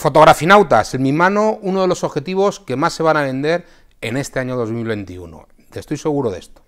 Fotografinautas, en mi mano, uno de los objetivos que más se van a vender en este año 2021. Estoy seguro de esto.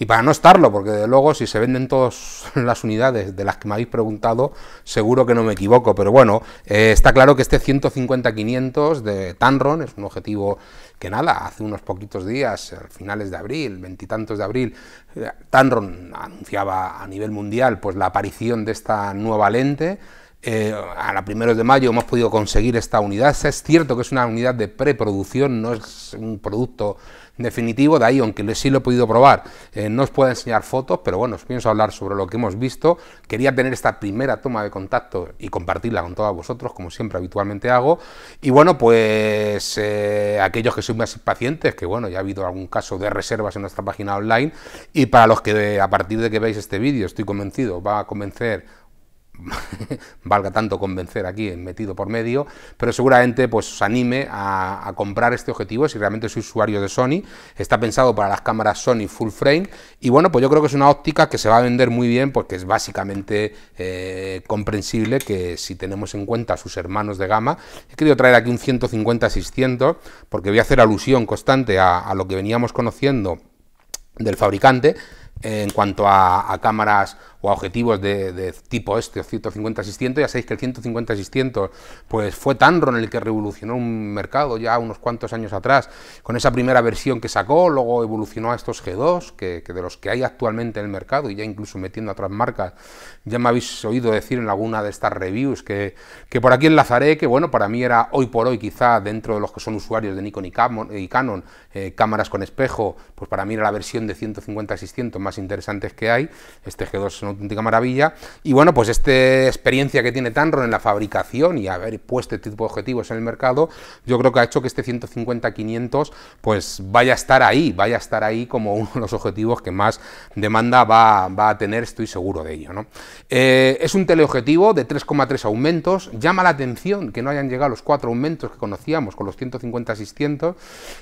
y para no estarlo, porque de luego si se venden todas las unidades de las que me habéis preguntado, seguro que no me equivoco, pero bueno, eh, está claro que este 150-500 de Tanron es un objetivo que nada, hace unos poquitos días, eh, finales de abril, veintitantos de abril, eh, Tanron anunciaba a nivel mundial pues la aparición de esta nueva lente, eh, a la primeros de mayo hemos podido conseguir esta unidad. Es cierto que es una unidad de preproducción, no es un producto definitivo, de ahí, aunque sí lo he podido probar, eh, no os puedo enseñar fotos, pero bueno, os pienso hablar sobre lo que hemos visto. Quería tener esta primera toma de contacto y compartirla con todos vosotros, como siempre habitualmente hago. Y bueno, pues eh, aquellos que sois más pacientes, que bueno, ya ha habido algún caso de reservas en nuestra página online, y para los que a partir de que veáis este vídeo, estoy convencido, va a convencer valga tanto convencer aquí metido por medio, pero seguramente pues os anime a, comprar este objetivo si realmente soy usuario de Sony, está pensado para las cámaras Sony full frame y bueno pues yo creo que es una óptica que se va a vender muy bien porque es básicamente eh, comprensible que si tenemos en cuenta sus hermanos de gama, he querido traer aquí un 150-600 porque voy a hacer alusión constante a, lo que veníamos conociendo del fabricante en cuanto a cámaras o a objetivos de, tipo este, 150-600, ya sabéis que el 150-600 pues fue Tanron el que revolucionó un mercado ya unos cuantos años atrás, con esa primera versión que sacó, luego evolucionó a estos G2, que, de los que hay actualmente en el mercado, y ya incluso metiendo a otras marcas, ya me habéis oído decir en alguna de estas reviews que, que por aquí enlazaré, que bueno, para mí era hoy por hoy quizá dentro de los que son usuarios de Nikon y, Canon, eh, cámaras con espejo, pues para mí era la versión de 150-600 más interesantes que hay, este G2 son auténtica maravilla. Y bueno, pues esta experiencia que tiene Tanron en la fabricación y haber puesto este tipo de objetivos en el mercado, yo creo que ha hecho que este 150-500 pues vaya a estar ahí, vaya a estar ahí como uno de los objetivos que más demanda va, a tener, estoy seguro de ello. Eh, es un teleobjetivo de 3,3 aumentos, llama la atención que no hayan llegado los cuatro aumentos que conocíamos con los 150-600.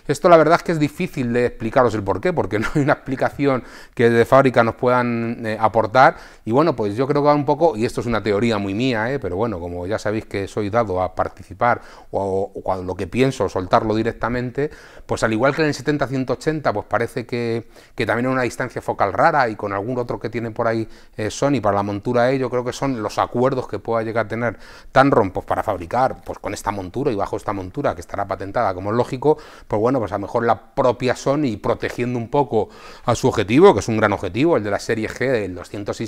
Esto la verdad es que es difícil de explicaros el porqué, porque no hay una explicación que de fábrica nos puedan eh, aportar, y bueno, pues yo creo que va un poco, y esto es una teoría muy mía, ¿eh? pero bueno, como ya sabéis que soy dado a participar o, o, lo que pienso, soltarlo directamente, pues al igual que en el 70-180, pues parece que, también es una distancia focal rara y con algún otro que tiene por ahí eh, Sony para la montura E, yo creo que son los acuerdos que pueda llegar a tener Tanron pues, para fabricar pues con esta montura y bajo esta montura que estará patentada, como es lógico, pues bueno, pues a lo mejor la propia Sony protegiendo un poco a su objetivo, que es un gran objetivo, el de la serie G del 206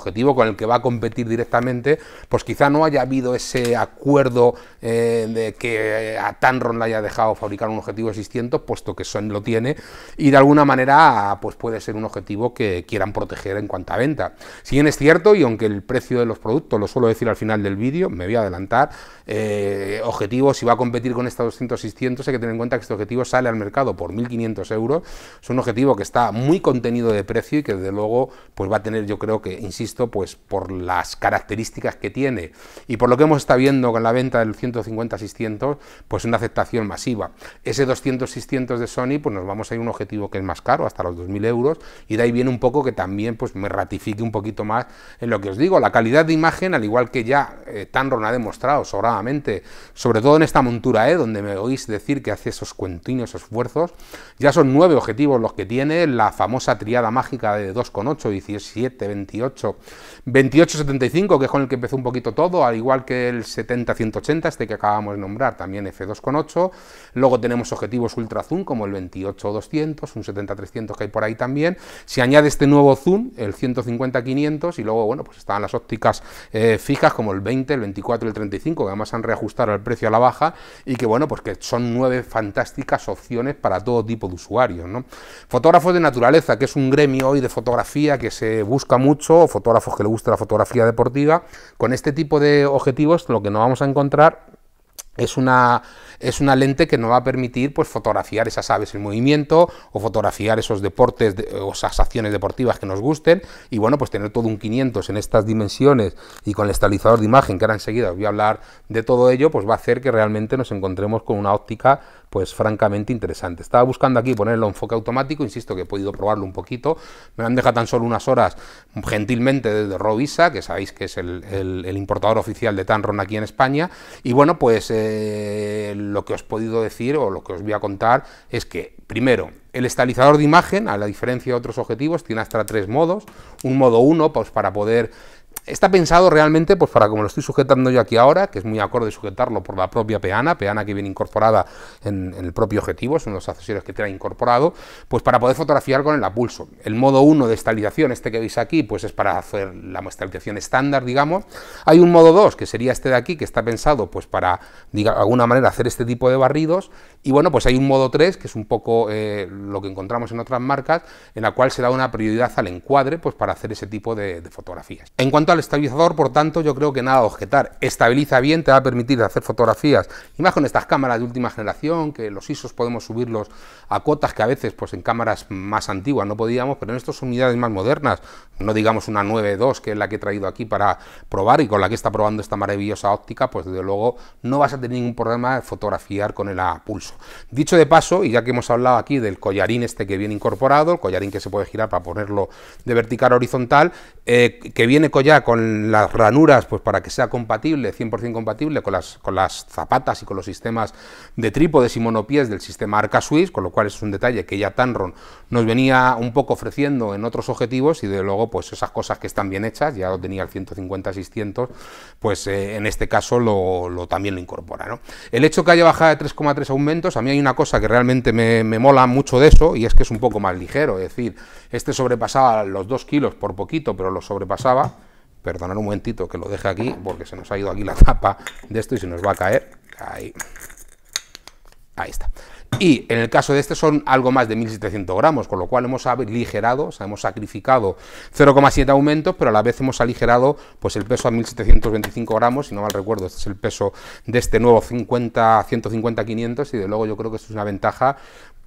objetivo con el que va a competir directamente, pues quizá no haya habido ese acuerdo eh, de que eh, a Tanron le haya dejado fabricar un objetivo 600, puesto que Son lo tiene, y de alguna manera pues puede ser un objetivo que quieran proteger en cuanto a venta. Si bien es cierto, y aunque el precio de los productos, lo suelo decir al final del vídeo, me voy a adelantar, eh, objetivo, si va a competir con esta 200-600, hay que tener en cuenta que este objetivo sale al mercado por 1.500 euros, es un objetivo que está muy contenido de precio y que desde luego pues va a tener yo creo que, insisto, pues por las características que tiene y por lo que hemos estado viendo con la venta del 150-600, pues una aceptación masiva. Ese 200-600 de Sony, pues nos vamos a ir a un objetivo que es más caro, hasta los 2.000 euros, y de ahí viene un poco que también pues me ratifique un poquito más en lo que os digo. La calidad de imagen, al igual que ya eh, Tanron ha demostrado sobradamente, sobre todo en esta montura eh donde me oís decir que hace esos cuentinos esfuerzos, ya son nueve objetivos los que tiene, la famosa triada mágica de 2,8, 17, 20 28. 2875, que es con el que empezó un poquito todo, al igual que el 70-180, este que acabamos de nombrar, también F2.8. Luego tenemos objetivos ultra zoom, como el 28-200, un 70-300 que hay por ahí también. Se añade este nuevo zoom, el 150-500, y luego, bueno, pues están las ópticas eh, fijas, como el 20, el 24 y el 35, que además han reajustado el precio a la baja, y que, bueno, pues que son nueve fantásticas opciones para todo tipo de usuarios, ¿no? Fotógrafos de naturaleza, que es un gremio hoy de fotografía que se busca mucho o fotógrafos que le gusta la fotografía deportiva, con este tipo de objetivos lo que nos vamos a encontrar es una es una lente que nos va a permitir pues, fotografiar esas aves en movimiento o fotografiar esos deportes o esas acciones deportivas que nos gusten y bueno, pues tener todo un 500 en estas dimensiones y con el estabilizador de imagen, que ahora enseguida os voy a hablar de todo ello, pues va a hacer que realmente nos encontremos con una óptica pues francamente interesante. Estaba buscando aquí ponerlo en enfoque automático, insisto que he podido probarlo un poquito, me han dejado tan solo unas horas gentilmente desde Rovisa, que sabéis que es el, importador oficial de Tanron aquí en España, y bueno, pues eh, lo que os he podido decir o lo que os voy a contar es que, primero, el estabilizador de imagen, a la diferencia de otros objetivos, tiene hasta tres modos. Un modo 1 pues, para poder Está pensado realmente pues, para como lo estoy sujetando yo aquí ahora, que es muy acorde sujetarlo por la propia peana, peana que viene incorporada en, el propio objetivo, son los accesorios que tiene incorporado, pues para poder fotografiar con el apulso. El modo 1 de estabilización, este que veis aquí, pues es para hacer la estabilización estándar, digamos. Hay un modo 2, que sería este de aquí, que está pensado pues para, de alguna manera, hacer este tipo de barridos. Y bueno, pues hay un modo 3, que es un poco eh, lo que encontramos en otras marcas, en la cual se da una prioridad al encuadre, pues para hacer ese tipo de, de fotografías. En cuanto al estabilizador, por tanto, yo creo que nada objetar. Estabiliza bien, te va a permitir hacer fotografías. Y más con estas cámaras de última generación, que los ISOs podemos subirlos a cuotas que a veces pues en cámaras más antiguas no podíamos, pero en estas unidades más modernas, no digamos una 9.2, que es la que he traído aquí para probar y con la que está probando esta maravillosa óptica, pues desde luego no vas a tener ningún problema de fotografiar con el a pulso. Dicho de paso, y ya que hemos hablado aquí del collarín este que viene incorporado, el collarín que se puede girar para ponerlo de vertical a horizontal, eh, que viene collar con las ranuras, pues para que sea compatible, 100% compatible con las, con las zapatas y con los sistemas de trípodes y monopies del sistema Arca Swiss, con lo cual es un detalle que ya Tanron nos venía un poco ofreciendo en otros objetivos y de luego pues esas cosas que están bien hechas, ya lo tenía el 150-600, pues eh, en este caso lo, también lo incorpora. El hecho que haya bajado de 3,3 aumentos, a mí hay una cosa que realmente me, me mola mucho de eso y es que es un poco más ligero, es decir, este sobrepasaba los 2 kilos por poquito, pero lo sobrepasaba Perdonad un momentito que lo deje aquí porque se nos ha ido aquí la tapa de esto y se nos va a caer. Ahí. Ahí está. Y en el caso de este son algo más de 1.700 gramos, con lo cual hemos aligerado, o sea, hemos sacrificado 0,7 aumentos, pero a la vez hemos aligerado pues, el peso a 1.725 gramos, si no mal recuerdo, este es el peso de este nuevo 50, 150, 500, y de luego yo creo que esto es una ventaja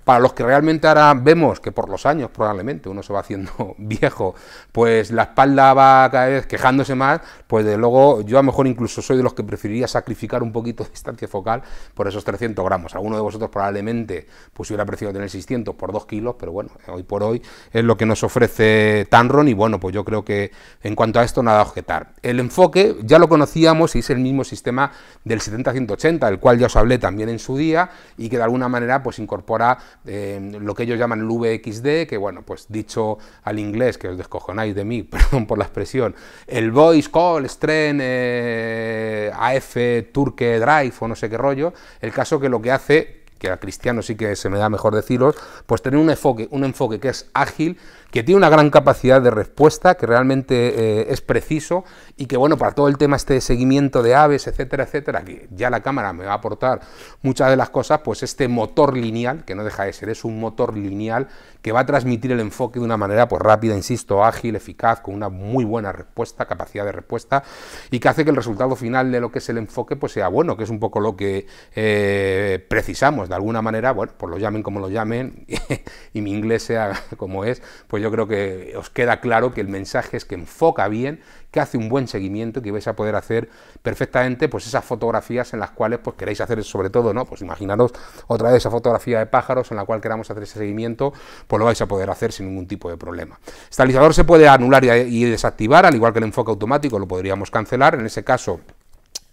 para los que realmente ahora vemos que por los años probablemente uno se va haciendo viejo, pues la espalda va cada vez quejándose más, pues de luego yo a lo mejor incluso soy de los que preferiría sacrificar un poquito de distancia focal por esos 300 gramos. Alguno de vosotros probablemente pues hubiera preferido tener 600 por 2 kilos, pero bueno, hoy por hoy es lo que nos ofrece Tanron y bueno, pues yo creo que en cuanto a esto nada a objetar. El enfoque ya lo conocíamos y es el mismo sistema del 70-180, del cual ya os hablé también en su día y que de alguna manera pues incorpora eh, lo que ellos llaman el VXD, que bueno, pues dicho al inglés, que os descojonáis de mí, perdón por la expresión, el voice call, Strain, eh, AF, turque, drive o no sé qué rollo, el caso que lo que hace que a Cristiano sí que se me da mejor deciros, pues tener un enfoque, un enfoque que es ágil, que tiene una gran capacidad de respuesta, que realmente eh, es preciso y que, bueno, para todo el tema este de seguimiento de aves, etcétera, etcétera, que ya la cámara me va a aportar muchas de las cosas, pues este motor lineal, que no deja de ser, es un motor lineal que va a transmitir el enfoque de una manera pues rápida, insisto, ágil, eficaz, con una muy buena respuesta, capacidad de respuesta y que hace que el resultado final de lo que es el enfoque pues sea bueno, que es un poco lo que eh, precisamos de alguna manera, bueno, pues lo llamen como lo llamen y mi inglés sea como es, pues yo creo que os queda claro que el mensaje es que enfoca bien, que hace un buen seguimiento que vais a poder hacer perfectamente pues esas fotografías en las cuales pues queréis hacer sobre todo, ¿no? Pues imaginaros otra vez esa fotografía de pájaros en la cual queramos hacer ese seguimiento, pues lo vais a poder hacer sin ningún tipo de problema. Estabilizador se puede anular y desactivar, al igual que el enfoque automático lo podríamos cancelar, en ese caso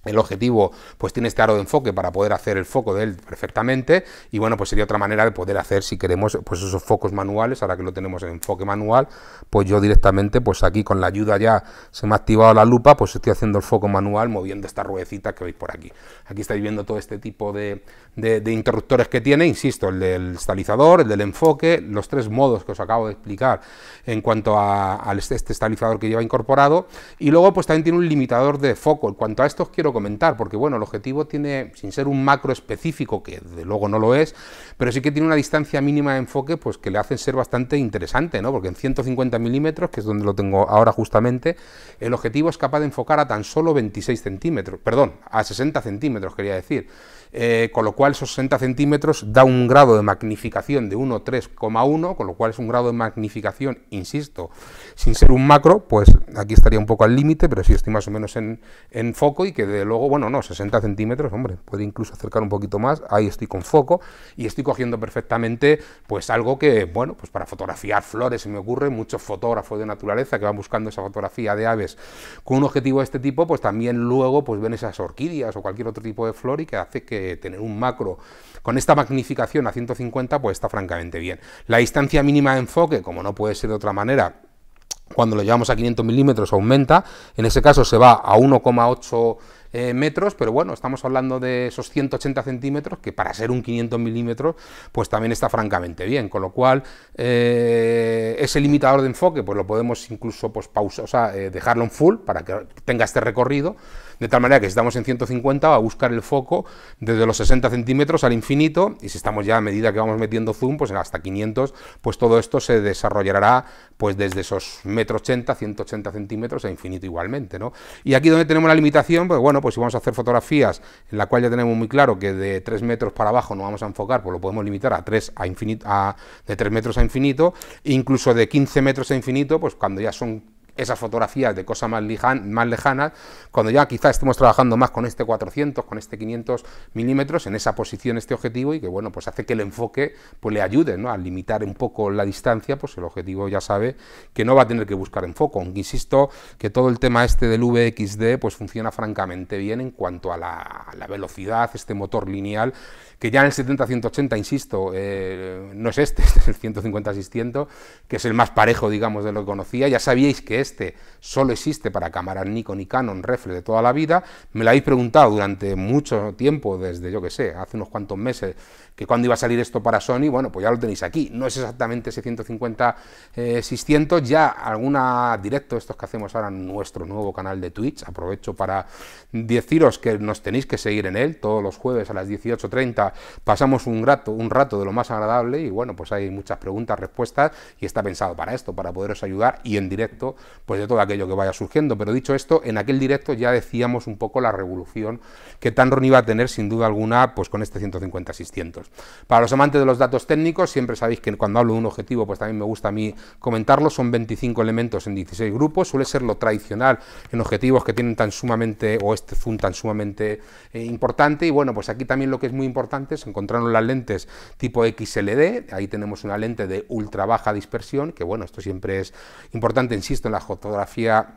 el objetivo pues tiene este aro de enfoque para poder hacer el foco de él perfectamente y bueno pues sería otra manera de poder hacer si queremos pues esos focos manuales ahora que lo tenemos en enfoque manual pues yo directamente pues aquí con la ayuda ya se me ha activado la lupa pues estoy haciendo el foco manual moviendo esta ruedecita que veis por aquí aquí estáis viendo todo este tipo de, de, interruptores que tiene insisto el del estalizador, el del enfoque los tres modos que os acabo de explicar en cuanto a, este, estalizador que lleva incorporado y luego pues también tiene un limitador de foco en cuanto a estos quiero comentar, porque bueno, el objetivo tiene, sin ser un macro específico, que de luego no lo es, pero sí que tiene una distancia mínima de enfoque pues que le hacen ser bastante interesante, ¿no? porque en 150 milímetros, que es donde lo tengo ahora justamente, el objetivo es capaz de enfocar a tan solo 26 centímetros, perdón, a 60 centímetros quería decir. Eh, con lo cual esos 60 centímetros da un grado de magnificación de 1,3,1 con lo cual es un grado de magnificación, insisto, sin ser un macro, pues aquí estaría un poco al límite, pero sí estoy más o menos en, en foco y que de luego, bueno, no, 60 centímetros, hombre, puede incluso acercar un poquito más, ahí estoy con foco y estoy cogiendo perfectamente pues algo que, bueno, pues para fotografiar flores se me ocurre, muchos fotógrafos de naturaleza que van buscando esa fotografía de aves con un objetivo de este tipo, pues también luego pues ven esas orquídeas o cualquier otro tipo de flor y que hace que eh, tener un macro con esta magnificación a 150, pues está francamente bien. La distancia mínima de enfoque, como no puede ser de otra manera, cuando lo llevamos a 500 milímetros aumenta, en ese caso se va a 1,8 eh, metros, pero bueno, estamos hablando de esos 180 centímetros, que para ser un 500 milímetros, pues también está francamente bien, con lo cual eh, ese limitador de enfoque, pues lo podemos incluso pues, o dejarlo en full para que tenga este recorrido, de tal manera que si estamos en 150 va a buscar el foco desde los 60 centímetros al infinito y si estamos ya a medida que vamos metiendo zoom, pues hasta 500, pues todo esto se desarrollará pues desde esos metros 80, 180 centímetros a infinito igualmente, ¿no? Y aquí donde tenemos la limitación, pues bueno, pues si vamos a hacer fotografías en la cual ya tenemos muy claro que de 3 metros para abajo no vamos a enfocar, pues lo podemos limitar a 3 a infinito, a, de 3 metros a infinito, e incluso de 15 metros a infinito, pues cuando ya son esas fotografías de cosas más, lejanas, cuando ya quizás estemos trabajando más con este 400, con este 500 milímetros, en esa posición este objetivo y que bueno, pues hace que el enfoque pues le ayude ¿no? a limitar un poco la distancia, pues el objetivo ya sabe que no va a tener que buscar enfoque, aunque insisto que todo el tema este del VXD pues funciona francamente bien en cuanto a la, velocidad, este motor lineal, que ya en el 70-180, insisto, eh, no es este, este es el 150-600, que es el más parejo, digamos, de lo que conocía, ya sabíais que este solo existe para cámaras Nikon y Canon reflex de toda la vida. Me lo habéis preguntado durante mucho tiempo, desde yo que sé, hace unos cuantos meses, que cuándo iba a salir esto para Sony, bueno, pues ya lo tenéis aquí. No es exactamente ese 150 600, eh, ya alguna directo, estos que hacemos ahora en nuestro nuevo canal de Twitch, aprovecho para deciros que nos tenéis que seguir en él, todos los jueves a las 18.30 pasamos un rato, un rato de lo más agradable y bueno, pues hay muchas preguntas, respuestas y está pensado para esto, para poderos ayudar y en directo pues de todo aquello que vaya surgiendo. Pero dicho esto, en aquel directo ya decíamos un poco la revolución que Tanron iba a tener sin duda alguna pues con este 150-600. Para los amantes de los datos técnicos, siempre sabéis que cuando hablo de un objetivo, pues también me gusta a mí comentarlo, son 25 elementos en 16 grupos, suele ser lo tradicional en objetivos que tienen tan sumamente, o este zoom tan sumamente eh, importante, y bueno, pues aquí también lo que es muy importante es encontraron las lentes tipo XLD, ahí tenemos una lente de ultra baja dispersión, que bueno, esto siempre es importante, insisto, en la fotografía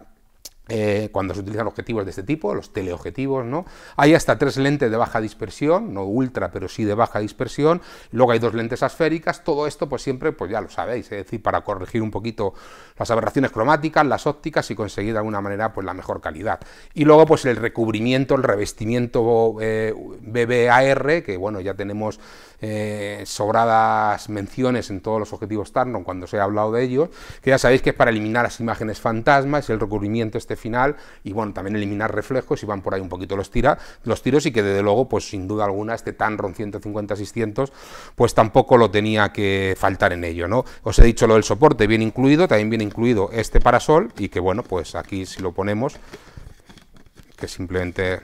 eh, cuando se utilizan objetivos de este tipo, los teleobjetivos, ¿no? Hay hasta tres lentes de baja dispersión, no ultra, pero sí de baja dispersión, luego hay dos lentes esféricas, todo esto pues siempre, pues ya lo sabéis, es decir, para corregir un poquito las aberraciones cromáticas, las ópticas y conseguir de alguna manera pues la mejor calidad. Y luego pues el recubrimiento, el revestimiento eh, BBAR, que bueno, ya tenemos eh, sobradas menciones en todos los objetivos Tarnon cuando se ha hablado de ellos, que ya sabéis que es para eliminar las imágenes fantasmas, el recubrimiento este final, y bueno, también eliminar reflejos, y van por ahí un poquito los, tira, los tiros, y que desde luego, pues sin duda alguna, este Tanron 150-600, pues tampoco lo tenía que faltar en ello, ¿no? Os he dicho lo del soporte, bien incluido, también viene incluido este parasol, y que bueno, pues aquí si lo ponemos, que simplemente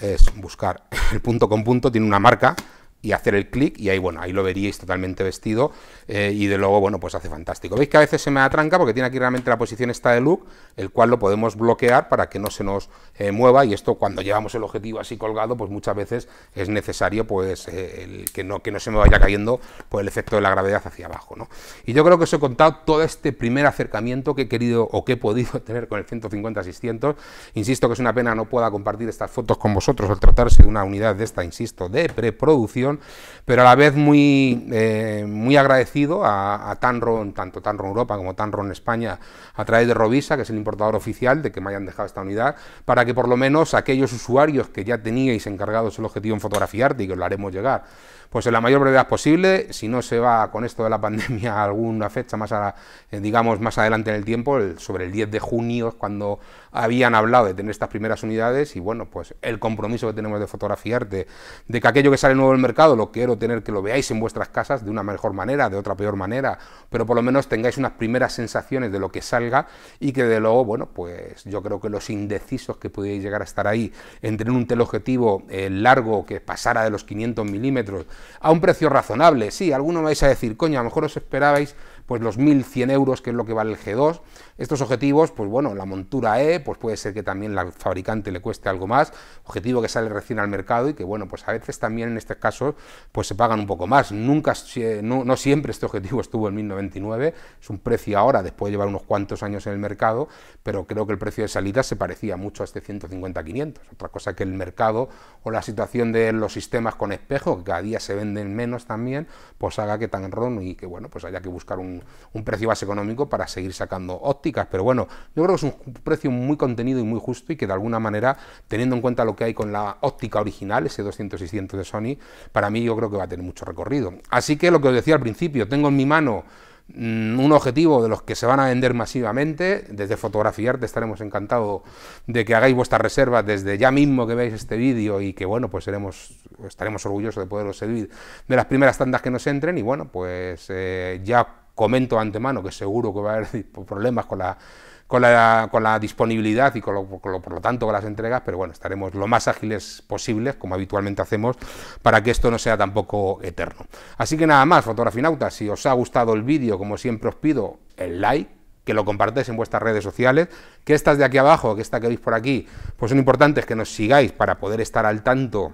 es buscar el punto con punto, tiene una marca y hacer el clic y ahí, bueno, ahí lo veríais totalmente vestido eh, y de luego, bueno, pues hace fantástico. Veis que a veces se me atranca porque tiene aquí realmente la posición esta de look, el cual lo podemos bloquear para que no se nos eh, mueva y esto cuando llevamos el objetivo así colgado, pues muchas veces es necesario pues eh, el que, no, que no se me vaya cayendo por el efecto de la gravedad hacia abajo, ¿no? Y yo creo que os he contado todo este primer acercamiento que he querido o que he podido tener con el 150-600. Insisto que es una pena no pueda compartir estas fotos con vosotros al tratarse de una unidad de esta, insisto, de preproducción pero a la vez muy, eh, muy agradecido a, a, Tanron, tanto Tanron Europa como Tanron España, a través de Robisa, que es el importador oficial, de que me hayan dejado esta unidad, para que por lo menos aquellos usuarios que ya teníais encargados el objetivo en fotografiarte, y que os lo haremos llegar, pues en la mayor brevedad posible, si no se va con esto de la pandemia a alguna fecha más, eh, digamos, más adelante en el tiempo, sobre el 10 de junio es cuando habían hablado de tener estas primeras unidades y bueno, pues el compromiso que tenemos de fotografiarte de, que aquello que sale nuevo del mercado lo quiero tener que lo veáis en vuestras casas de una mejor manera, de otra peor manera, pero por lo menos tengáis unas primeras sensaciones de lo que salga y que de luego, bueno, pues yo creo que los indecisos que pudierais llegar a estar ahí entre un teleobjetivo eh, largo que pasara de los 500 milímetros a un precio razonable. Sí, alguno vais a decir, coño, a lo mejor os esperabais pues los 1.100 euros, que es lo que vale el G2. Estos objetivos, pues bueno, la montura E, pues puede ser que también la fabricante le cueste algo más, objetivo que sale recién al mercado y que bueno, pues a veces también en este caso, pues se pagan un poco más. Nunca, no, siempre este objetivo estuvo en 1099, es un precio ahora, después de llevar unos cuantos años en el mercado, pero creo que el precio de salida se parecía mucho a este 150-500. Otra cosa que el mercado o la situación de los sistemas con espejo, que cada día se venden menos también, pues haga que tan ron y que bueno, pues haya que buscar un un, precio más económico para seguir sacando ópticas. Pero bueno, yo creo que es un precio muy contenido y muy justo y que de alguna manera, teniendo en cuenta lo que hay con la óptica original, ese 200-600 de Sony, para mí yo creo que va a tener mucho recorrido. Así que lo que os decía al principio, tengo en mi mano mm, un objetivo de los que se van a vender masivamente. Desde Fotografiarte estaremos encantados de que hagáis vuestra reserva desde ya mismo que veáis este vídeo y que, bueno, pues seremos, estaremos orgullosos de poderos servir de las primeras tandas que nos entren. Y bueno, pues eh, ya comento antemano que seguro que va a haber problemas con la, con la, disponibilidad y por lo tanto con las entregas, pero bueno, estaremos lo más ágiles posibles, como habitualmente hacemos, para que esto no sea tampoco eterno. Así que nada más, fotografinautas, si os ha gustado el vídeo, como siempre os pido, el like, que lo compartáis en vuestras redes sociales, que estas de aquí abajo, que esta que veis por aquí, pues son importantes que nos sigáis para poder estar al tanto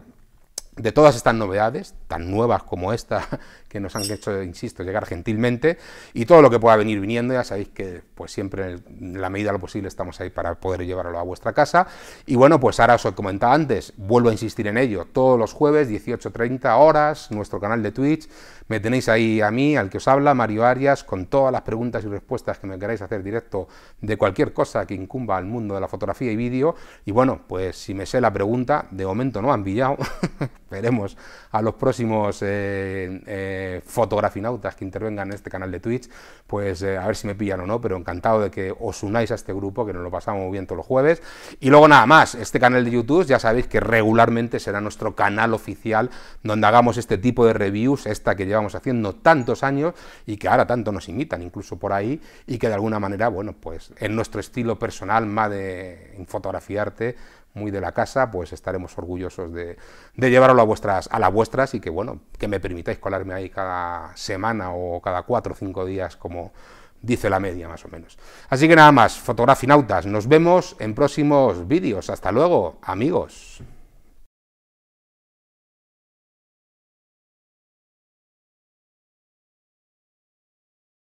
de todas estas novedades, nuevas como esta, que nos han hecho, insisto, llegar gentilmente, y todo lo que pueda venir viniendo, ya sabéis que pues siempre en la medida de lo posible estamos ahí para poder llevarlo a vuestra casa, y bueno, pues ahora os he comentado antes, vuelvo a insistir en ello, todos los jueves, 18.30 horas, nuestro canal de Twitch, me tenéis ahí a mí, al que os habla, Mario Arias, con todas las preguntas y respuestas que me queráis hacer directo de cualquier cosa que incumba al mundo de la fotografía y vídeo, y bueno, pues si me sé la pregunta, de momento no han pillado, veremos a los próximos eh, eh, fotografinautas que intervengan en este canal de Twitch, pues eh, a ver si me pillan o no, pero encantado de que os unáis a este grupo, que nos lo pasamos muy bien todos los jueves. Y luego nada más, este canal de YouTube ya sabéis que regularmente será nuestro canal oficial donde hagamos este tipo de reviews, esta que llevamos haciendo tantos años y que ahora tanto nos imitan, incluso por ahí, y que de alguna manera, bueno, pues en nuestro estilo personal, más de fotografiarte, muy de la casa, pues estaremos orgullosos de, llevarlo a vuestras, a las vuestras y que bueno, que me permitáis colarme ahí cada semana o cada cuatro o cinco días como dice la media más o menos. Así que nada más, fotografinautas, nos vemos en próximos vídeos. Hasta luego, amigos.